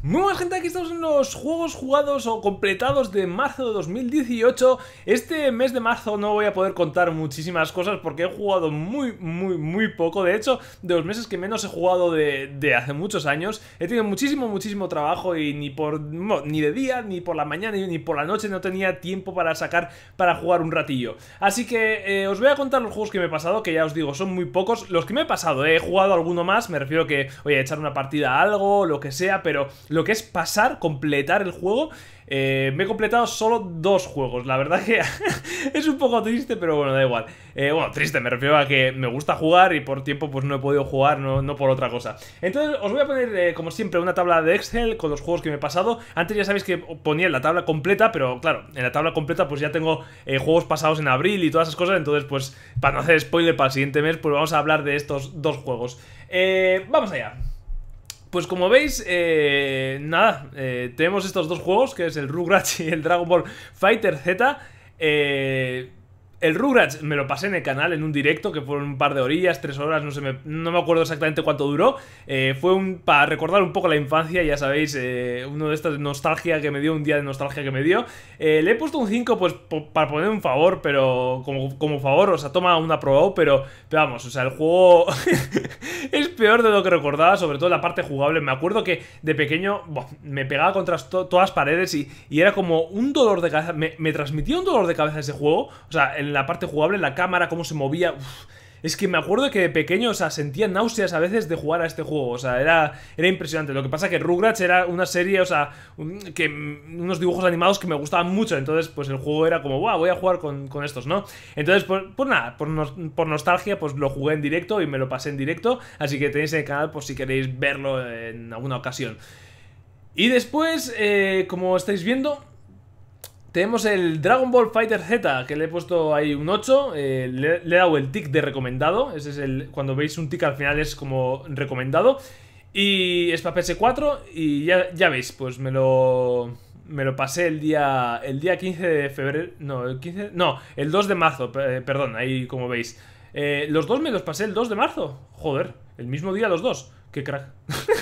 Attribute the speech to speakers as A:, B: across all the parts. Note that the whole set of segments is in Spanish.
A: Muy buenas gente, aquí estamos en los juegos jugados o completados de marzo de 2018 Este mes de marzo no voy a poder contar muchísimas cosas porque he jugado muy, muy, muy poco De hecho, de los meses que menos he jugado de, hace muchos años He tenido muchísimo, muchísimo trabajo y ni por ni de día, ni por la mañana, ni por la noche No tenía tiempo para sacar, para jugar un ratillo Así que eh, os voy a contar los juegos que me he pasado, que ya os digo, son muy pocos Los que me he pasado, he jugado alguno más, me refiero que, voy a echar una partida a algo, lo que sea, pero lo que es pasar, completar el juego. Eh, me he completado solo dos juegos. La verdad que es un poco triste, pero bueno, da igual. Eh, bueno, triste, me refiero a que me gusta jugar y por tiempo pues no he podido jugar, no, no por otra cosa. Entonces os voy a poner, eh, como siempre, una tabla de Excel con los juegos que me he pasado. Antes ya sabéis que ponía la tabla completa, pero claro, en la tabla completa pues ya tengo juegos pasados en abril y todas esas cosas. Entonces pues, para no hacer spoiler para el siguiente mes, pues vamos a hablar de estos dos juegos. vamos allá. Pues como veis, eh, nada, eh, tenemos estos dos juegos, que es el Rugrats y el Dragon Ball Fighter Z. Eh, el Rugrats me lo pasé en el canal, en un directo, que fueron un par de orillas, tres horas, no, sé, me, no me acuerdo exactamente cuánto duró. fue un, para recordar un poco la infancia, ya sabéis, uno de estas nostalgia que me dio, un día de nostalgia que me dio. le he puesto un 5 pues para poner un favor, pero como, como favor, o sea, toma una aprobado, pero, pero vamos, o sea, el juego peor de lo que recordaba, sobre todo la parte jugable. Me acuerdo que de pequeño me pegaba contra todas las paredes y, era como un dolor de cabeza. Me, transmitía un dolor de cabeza ese juego. O sea, en la parte jugable, la cámara, cómo se movía. Es que me acuerdo que de pequeño, o sea, sentía náuseas a veces de jugar a este juego. O sea, era, era impresionante. Lo que pasa que Rugrats era una serie, o sea, que, mm, unos dibujos animados que me gustaban mucho. Entonces, pues el juego era como, wow, voy a jugar con, estos, ¿no? Entonces, pues, pues nada, por, por, nostalgia, pues lo jugué en directo y me lo pasé en directo. Así que tenéis en el canal por pues, si queréis verlo en alguna ocasión. Y después, eh, como estáis viendo, tenemos el Dragon Ball Fighter Z, que le he puesto ahí un 8. Eh, le, he dado el tick de recomendado. Ese es el. Cuando veis un tick al final es como recomendado. Y es para PS4. Y ya, veis, pues me lo. Me lo pasé el día. El día 15 de febrero. No, el 15. No, el 2 de marzo. Eh, perdón, ahí como veis. Eh, los dos me los pasé el 2 de marzo. Joder, el mismo día los dos. Qué crack.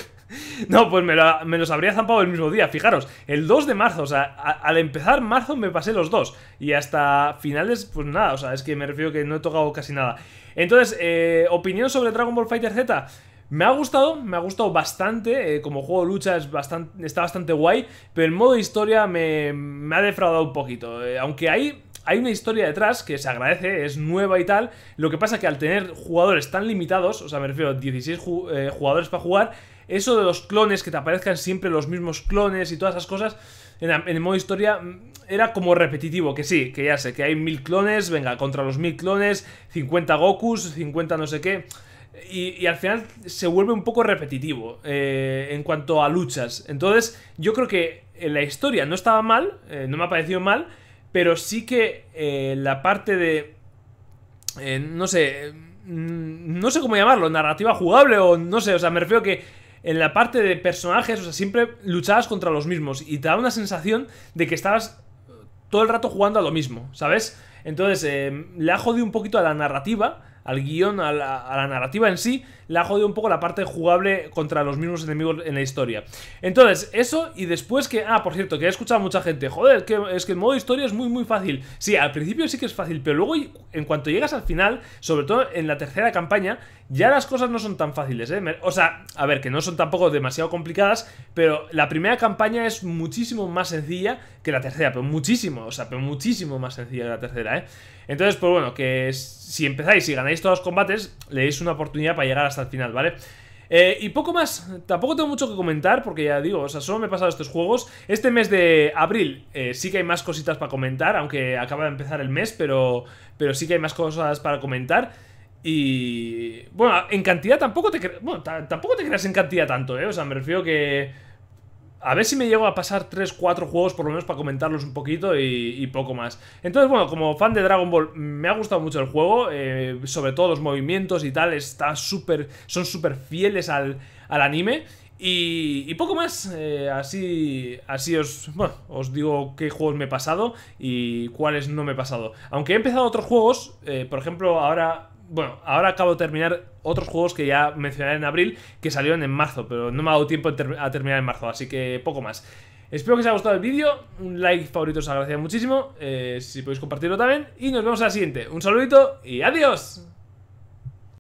A: No, pues me, los habría zampado el mismo día, fijaros, el 2 de marzo, o sea, al empezar marzo me pasé los dos y hasta finales, pues nada, o sea, es que me refiero que no he tocado casi nada. Entonces, eh, opinión sobre Dragon Ball Fighter Z. Me ha gustado, me ha gustado bastante, eh, como juego de lucha bastante, está bastante guay, pero el modo historia me, me ha defraudado un poquito, eh, aunque ahí hay una historia detrás que se agradece, es nueva y tal. Lo que pasa que al tener jugadores tan limitados, o sea, me refiero a 16 eh, jugadores para jugar, eso de los clones, que te aparezcan siempre los mismos clones y todas esas cosas, en, el modo historia mm, era como repetitivo, que sí, que ya sé, que hay mil clones, venga, contra los mil clones, 50 Gokus, 50 no sé qué. Y, al final se vuelve un poco repetitivo eh, en cuanto a luchas. Entonces, yo creo que la historia no estaba mal, eh, no me ha parecido mal, pero sí que eh, la parte de... Eh, no sé... Mm, no sé cómo llamarlo, narrativa jugable o no sé, o sea, me refiero que en la parte de personajes, o sea, siempre luchabas contra los mismos y te da una sensación de que estabas eh, todo el rato jugando a lo mismo, ¿sabes? Entonces, le ha jodido un poquito a la narrativa, al guión, a la, narrativa en sí, le ha jodido un poco la parte jugable contra los mismos enemigos en la historia. Entonces, eso y después que... Ah, por cierto, que he escuchado a mucha gente. Joder, que, es que el modo historia es muy, muy fácil. Sí, al principio sí que es fácil, pero luego en cuanto llegas al final, sobre todo en la tercera campaña, ya las cosas no son tan fáciles, ¿eh? O sea, a ver, que no son tampoco demasiado complicadas, pero la primera campaña es muchísimo más sencilla que la tercera, pero muchísimo, o sea, pero muchísimo más sencilla que la tercera, ¿eh? Entonces, pues bueno, que si empezáis y ganáis todos los combates, le deis una oportunidad para llegar hasta el final, ¿vale? Eh, y poco más, tampoco tengo mucho que comentar porque ya digo, o sea, solo me he pasado estos juegos. Este mes de abril eh, sí que hay más cositas para comentar, aunque acaba de empezar el mes, pero, pero sí que hay más cosas para comentar. Y bueno, en cantidad tampoco te, tampoco te creas en cantidad tanto, ¿eh? O sea, me refiero que a ver si me llego a pasar 3, 4 juegos por lo menos para comentarlos un poquito y, poco más. Entonces, bueno, como fan de Dragon Ball me ha gustado mucho el juego, eh, sobre todo los movimientos y tal, está súper, son súper fieles al, al anime. Y, poco más, eh, así, así os, os digo qué juegos me he pasado y cuáles no me he pasado. Aunque he empezado otros juegos, eh, por ejemplo, ahora bueno, ahora acabo de terminar otros juegos que ya mencioné en abril, que salieron en marzo, pero no me ha dado tiempo a terminar en marzo, así que poco más. Espero que os haya gustado el vídeo, un like favorito os agradecería muchísimo, eh, si podéis compartirlo también, y nos vemos en la siguiente. Un saludito y adiós.